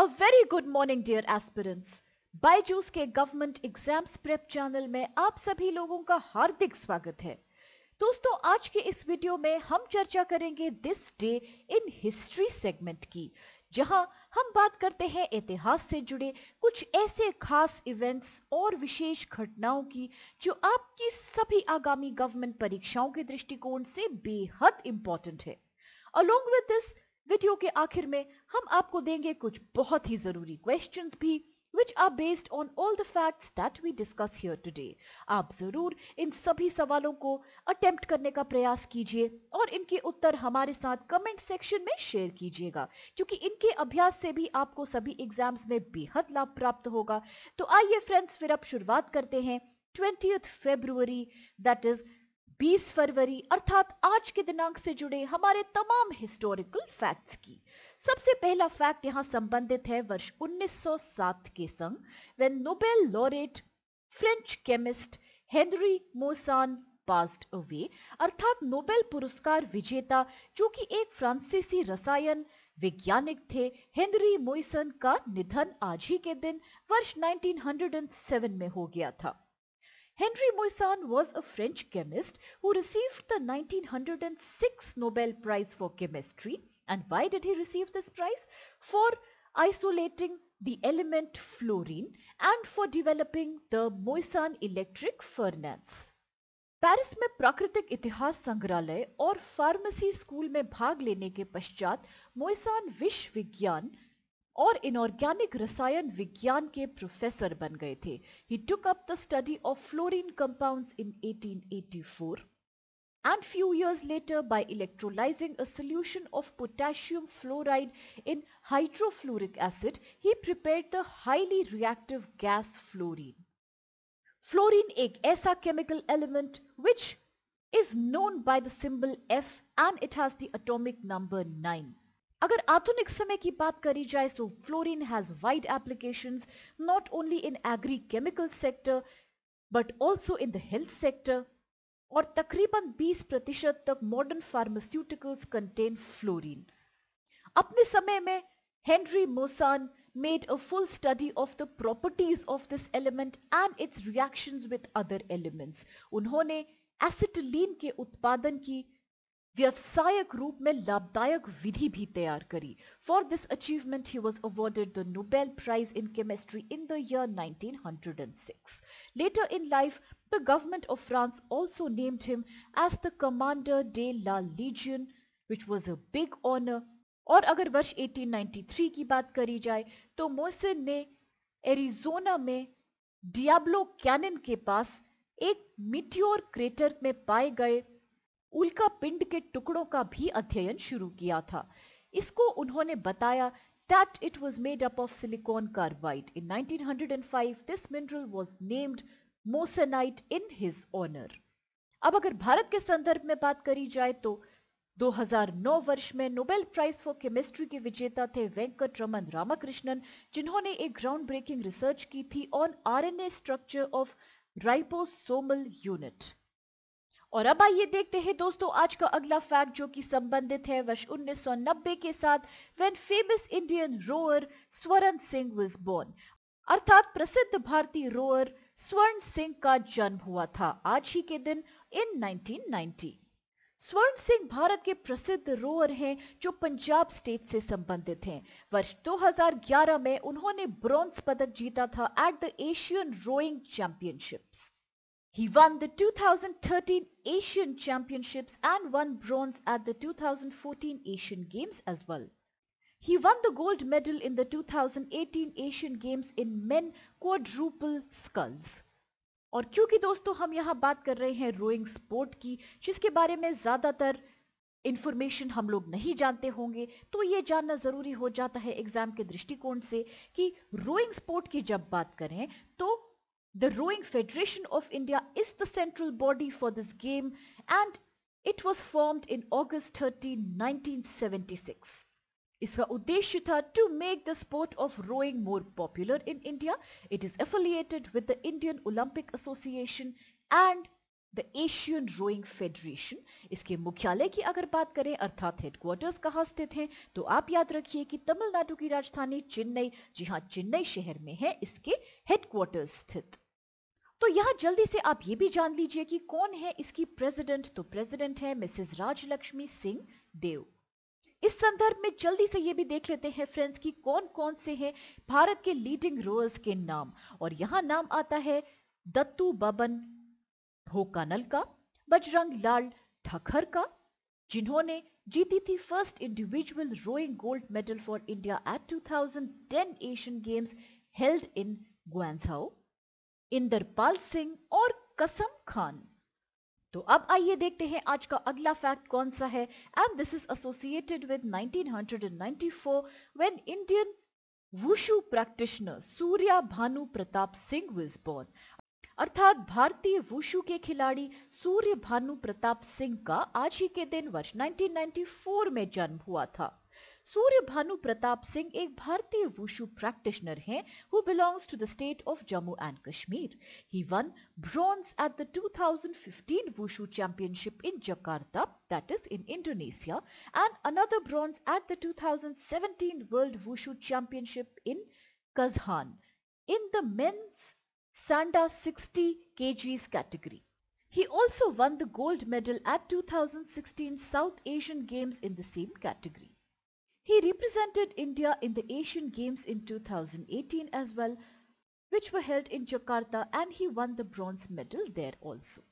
A very good morning dear aspirants. Byju's के government exams prep channel में आप सभी लोगों का हार्दिक स्वागत है दोस्तों आज के इस वीडियो में हम चर्चा करेंगे this day in history segment की जहां हम बात करते हैं इतिहास से जुड़े कुछ ऐसे खास इवेंट्स और विशेष घटनाओं की जो आपकी सभी आगामी गवर्नमेंट परीक्षाओं के दृष्टिकोण से बेहद इंपॉर्टेंट है अलोंग विद दिस वीडियो के आखिर में हम आपको देंगे कुछ बहुत ही जरूरी क्वेश्चंस भी which are based on all the facts that we discuss here today आप जरूर इन सभी सवालों को अटेम्प्ट करने का प्रयास कीजिए और इनके उत्तर हमारे साथ कमेंट सेक्शन में शेयर कीजिएगा क्योंकि इनके अभ्यास से भी आपको सभी एग्जाम्स में बेहद लाभ प्राप्त होगा तो आइए फ्रेंड्स फिर अब शुरुआत करते हैं ट्वेंटी फेब्रुवरी दैट इज 20 फरवरी अर्थात आज के दिनांक से जुड़े हमारे तमाम हिस्टोरिकल फैक्ट्स की सबसे पहला फैक्ट यहाँ संबंधित है वर्ष 1907 के संग when Nobel laureate French chemist Henri Moissan passed away अर्थात नोबेल पुरस्कार विजेता जो कि एक फ्रांसीसी रसायन वैज्ञानिक थे हेनरी मोइसन का निधन आज ही के दिन वर्ष 1907 में हो गया था Henri Moissan was a French chemist who received the 1906 Nobel Prize for Chemistry. And why did he receive this prize? For isolating the element fluorine and for developing the Moissan electric furnace. Paris में प्राकृतिक इतिहास संग्रहालय और pharmacy school में भाग लेने के पश्चात मोइसान विज्ञान or inorganic रसायन विज्ञान के प्रोफेसर बन He took up the study of fluorine compounds in 1884 and few years later by electrolyzing a solution of potassium fluoride in hydrofluoric acid, he prepared the highly reactive gas fluorine. Fluorine is ऐसा chemical element which is known by the symbol F and it has the atomic number 9. अगर आधुनिक समय की बात करी जाए तो fluorine has wide application not only in agri chemical sector but also in the health sector और तकरीबन 20 प्रतिशत तक मॉडर्न फार्मास्यूटिकल्स कंटेन फ्लोरीन अपने समय में Henri Moissan made a full study of the properties of this element and its reactions with other elements उन्होंने acetylene के उत्पादन की व्यवसायिक रूप में लाभदायक विधि भी तैयार करी for this achievement he was awarded the Nobel prize in chemistry in the year 1906. Later in life the government of France also named him as the commander de la Legion which was a big honour और अगर वर्ष 1893 की बात करी जाए तो मोहसिन ने Arizona में डियाब्लो कैनन के पास एक मिट्योर क्रेटर में पाए गए उल्का पिंड के टुकड़ों का भी अध्ययन शुरू किया था इसको उन्होंने बताया that it was made up of silicon carbide in 1905, this mineral was named moissanite in his honour अब अगर भारत के संदर्भ में बात करी जाए तो 2009 वर्ष में नोबेल प्राइज फॉर केमिस्ट्री के विजेता थे वेंकट रमन रामाकृष्णन जिन्होंने एक ग्राउंड ब्रेकिंग रिसर्च की थी on RNA structure of ribosomal unit और अब आइए देखते हैं दोस्तों आज का अगला फैक्ट जो कि संबंधित है वर्ष 1990 के साथ व्हेन फेमस इंडियन रोअर स्वर्ण सिंह वाज बोर्न अर्थात प्रसिद्ध भारतीय रोअर स्वर्ण सिंह का जन्म हुआ था आज ही के दिन इन 1990 स्वर्ण सिंह भारत के प्रसिद्ध रोअर हैं जो पंजाब स्टेट से संबंधित हैं। वर्ष 2011 में उन्होंने ब्रॉन्ज पदक जीता था at the Asian rowing championships He won the 2013 Asian Championships and won bronze at the 2014 Asian Games as well. He won the gold medal in the 2018 Asian Games in men quadruple sculls और क्योंकि दोस्तों हम यहाँ बात कर रहे हैं rowing sport की जिसके बारे में ज़्यादातर इंफॉर्मेशन हम लोग नहीं जानते होंगे तो ये जानना ज़रूरी हो जाता है एग्ज़ाम के दृष्टिकोण से कि रोइंग स्पोर्ट की जब बात करें तो The Rowing Federation of India is the central body for this game and it was formed in August 13, 1976. Iska udeshya tha to make the sport of rowing more popular in India. It is affiliated with the Indian Olympic Association and the Asian Rowing Federation. Iske mukhyale ki agar baat kare arthat headquarters kaha sthit hain to aap yaad rakhiye ki Tamil Nadu ki rajdhani Chennai jahan Chennai shehar mein hai iske headquarters तो यहाँ जल्दी से आप ये भी जान लीजिए कि कौन है इसकी प्रेसिडेंट तो प्रेसिडेंट है मिसेस राजलक्ष्मी सिंह देव इस संदर्भ में जल्दी से ये भी देख लेते हैं फ्रेंड्स कि कौन कौन से हैं भारत के लीडिंग रोल्स के नाम और यहाँ नाम आता है दत्तू बबन भोकानल का बजरंग लाल ठखर का जिन्होंने जीती थी first individual rowing gold medal for India at 2010 Asian Games held in Guangzhou Inderpal Singh और कसम खान तो अब आइए देखते हैं आज का अगला फैक्ट कौन सा है and this is associated with 1994 when Indian wushu practitioner Surya Bhanu Pratap Singh was born अर्थात भारतीय वुशु के खिलाड़ी सूर्य भानु प्रताप सिंह का आज ही के दिन वर्ष 1994 में जन्म हुआ था Surya Bhanu Pratap Singh एक भारतीय वुशु practitioner हैं who belongs to the state of Jammu and Kashmir. He won bronze at the 2015 Wushu Championship in Jakarta that is in Indonesia and another bronze at the 2017 World Wushu Championship in Kazan, in the men's Sanda 60 kgs category. He also won the gold medal at 2016 South Asian Games in the same category. He represented India in the Asian Games in 2018 as well, which were held in Jakarta and he won the bronze medal there also.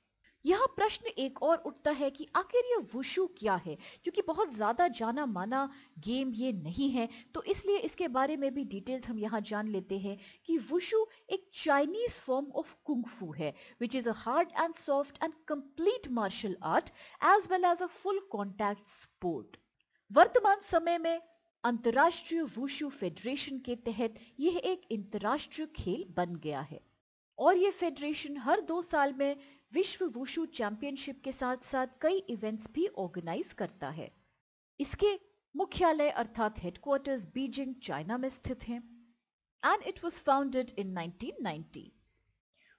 यहाँ प्रश्न एक और उठता है कि आखिर ये wushu क्या है क्योंकि बहुत ज़्यादा जाना माना गेम ये नहीं है तो इसलिए इसके बारे में भी डिटेल्स हम यहाँ जान लेते हैं कि वुशु एक चाइनीज फॉर्म ऑफ कुंगफू है which is a hard and soft and complete martial art as well as a full contact sport वर्तमान समय में अंतर्राष्ट्रीय वुशु फेडरेशन के तहत यह एक अंतर्राष्ट्रीय खेल बन गया है और ये फेडरेशन हर दो साल में विश्व वुशु चैंपियनशिप के साथ साथ कई इवेंट्स भी ऑर्गेनाइज करता है इसके मुख्यालय अर्थात हेडक्वार्टर्स बीजिंग चाइना में स्थित हैं and it was founded in 1990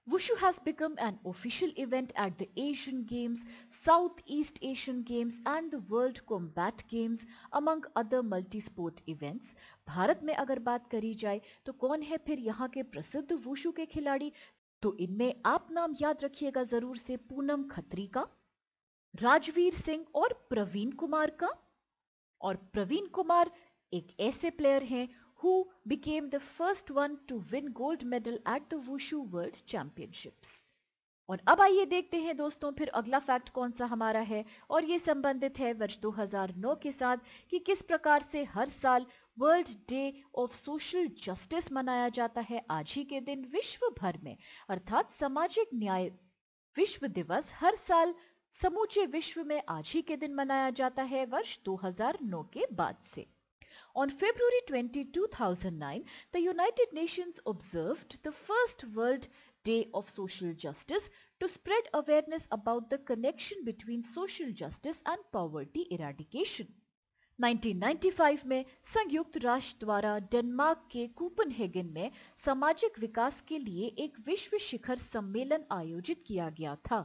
Wushu has become an official event at the Asian Games, Southeast Asian Games and the World Combat Games among other multi-sport events. Bharat में अगर बात करी जाए तो कौन है फिर यहाँ के प्रसिद्ध वुशु के खिलाड़ी तो इनमें आप नाम याद रखिएगा जरूर से पूनम खत्री का राजवीर सिंह और प्रवीण कुमार का और प्रवीण कुमार एक ऐसे प्लेयर हैं who became the first one to win gold medal at the Wushu World Championships. और अब आइए देखते हैं दोस्तों फिर अगला फैक्ट कौन सा हमारा है और ये संबंधित है वर्ष 2009 के साथ कि किस प्रकार से हर साल world day of social justice मनाया जाता है आज ही के दिन विश्व भर में अर्थात सामाजिक न्याय विश्व दिवस हर साल समूचे विश्व में आज ही के दिन मनाया जाता है वर्ष 2009 के बाद से On February 20, 2009, the United Nations observed the first World Day of Social Justice to spread awareness about the connection between social justice and poverty eradication. 1995 में संयुक्त राष्ट्र द्वारा डेनमार्क के कूपनहेगन में सामाजिक विकास के लिए एक विश्व शिखर सम्मेलन आयोजित किया गया था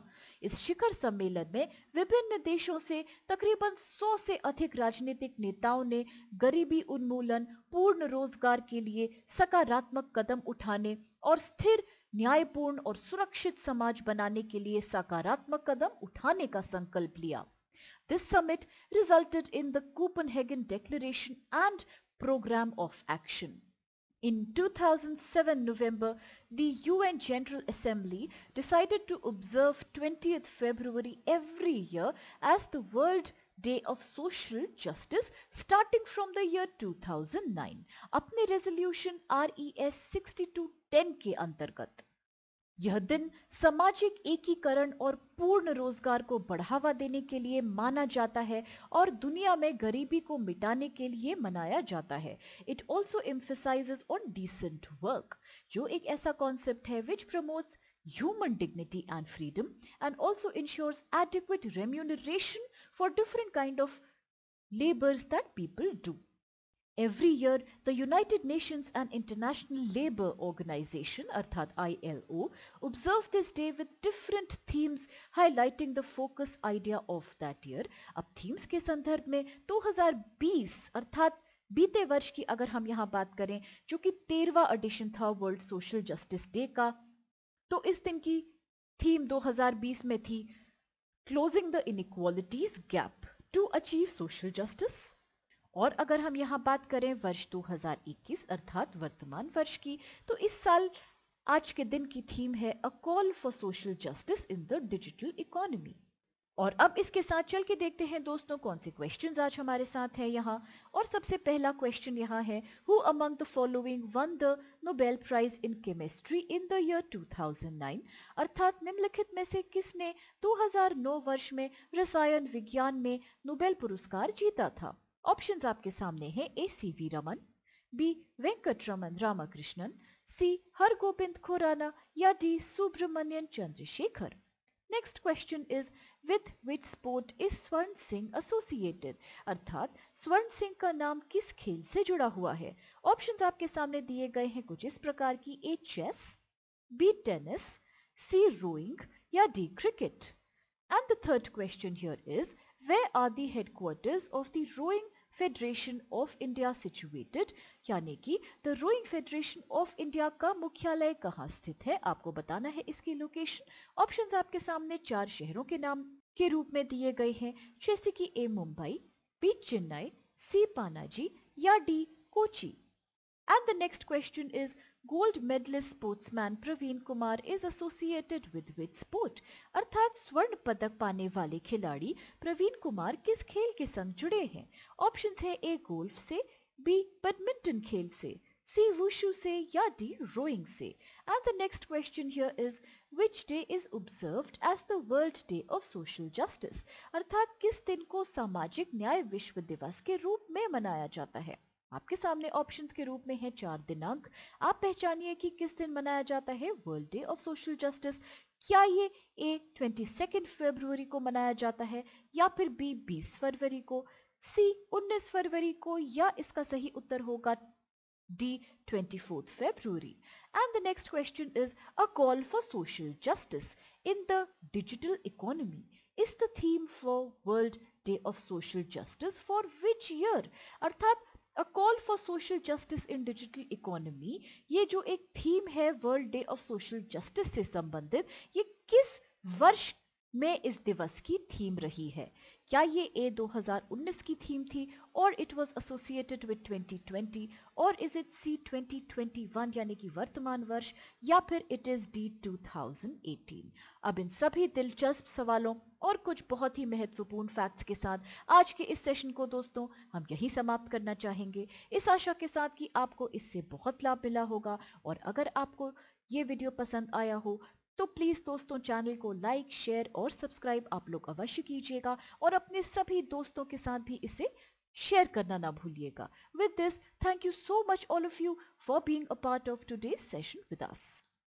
इस शिखर सम्मेलन में विभिन्न देशों से तकरीबन 100 से अधिक राजनीतिक नेताओं ने गरीबी उन्मूलन पूर्ण रोजगार के लिए सकारात्मक कदम उठाने और स्थिर न्यायपूर्ण और सुरक्षित समाज बनाने के लिए सकारात्मक कदम उठाने का संकल्प लिया This summit resulted in the Copenhagen Declaration and Programme of Action. In 2007 November, the UN General Assembly decided to observe 20th February every year as the World Day of Social Justice starting from the year 2009. अपने resolution RES 6210 के अंतर्गत यह दिन सामाजिक एकीकरण और पूर्ण रोजगार को बढ़ावा देने के लिए माना जाता है और दुनिया में गरीबी को मिटाने के लिए मनाया जाता है it also emphasise on decent work जो एक ऐसा कॉन्सेप्ट है which promotes human dignity and freedom and also ensures adequate remuneration for different kind of labours that people do Every year, the United Nations and International Labour Organization, Arthad ILO, observe this day with different themes highlighting the focus idea of that year. अब themes के संदर्भ में 2020 अर्थात बीते वर्ष की अगर हम यहाँ बात करें जो कि तेरवा edition था World Social Justice Day का तो इस दिन की theme 2020 में थी Closing the Inequalities Gap to Achieve Social Justice. और अगर हम यहाँ बात करें वर्ष 2021 अर्थात वर्तमान वर्ष की तो इस साल आज के दिन की थीम है a call for social justice in the digital economy और अब इसके साथ चल के देखते हैं दोस्तों कौन से क्वेश्चंस आज हमारे साथ हैं यहाँ और सबसे पहला क्वेश्चन यहाँ है who among the following won the Nobel prize in chemistry in the year 2009 अर्थात निम्नलिखित में से किसने 2009 वर्ष में रसायन विज्ञान में नोबेल पुरस्कार जीता था ऑप्शंस आपके सामने हैं A C V Raman B Venkatraman Ramakrishnan C Hargobind Khorana या D Subrahmanyan Chandrasekhar next question is with which sport is Swaran Singh associated अर्थात स्वर्ण सिंह का नाम किस खेल से जुड़ा हुआ है ऑप्शंस आपके सामने दिए गए हैं कुछ इस प्रकार की A chess B tennis C rowing या D cricket and the third question here is where are the headquarters of the Rowing federation of India situated यानी कि the rowing federation of India का मुख्यालय कहाँ स्थित है आपको बताना है इसकी लोकेशन ऑप्शन आपके सामने चार शहरों के नाम के रूप में दिए गए हैं जैसे कि A Mumbai B Chennai C Panaji या D Kochi and the next question is gold medallist sportsman Praveen Kumar is associated with which sport अर्थात स्वर्ण पदक पाने वाले खिलाड़ी प्रवीण कुमार किस खेल के संग जुड़े हैं ऑप्शंस है ए गोल्फ से बी बैडमिंटन खेल से सी वुशु से या डी रोइंग से and the next question here is which day is observed as the world day of social justice अर्थात किस दिन को सामाजिक न्याय विश्व दिवस के रूप में मनाया जाता है आपके सामने ऑप्शंस के रूप में है चार दिनांक आप पहचानिए कि किस दिन मनाया जाता है world day of social justice क्या ये ए ट्वेंटी सेकेंड फेब्रुवरी को मनाया जाता है या फिर बी बीस फरवरी को सी 19 फरवरी को या इसका सही उत्तर होगा D 24th February. And the next question is a call for social justice in the digital economy is the theme for World Day of Social Justice for which year? अर्थात for social justice in digital economy ये जो एक theme है world day of social justice से संबंधित ये किस वर्ष में इस दिवस की थीम रही है क्या ये ए 2019 की थीम थी और इट वाज एसोसिएटेड विद 2020 और इज इट सी 2021 यानी कि वर्तमान वर्ष या फिर इट इज डी 2018 अब इन सभी दिलचस्प सवालों और कुछ बहुत ही महत्वपूर्ण फैक्ट्स के साथ आज के इस सेशन को दोस्तों हम यही समाप्त करना चाहेंगे इस आशा के साथ कि आपको इससे बहुत लाभ मिला होगा और अगर आपको ये वीडियो पसंद आया हो तो प्लीज़ दोस्तों चैनल को लाइक शेयर और सब्सक्राइब आप लोग अवश्य कीजिएगा और अपने सभी दोस्तों के साथ भी इसे शेयर करना ना भूलिएगा with this thank you so much all of you for being a part of today session with us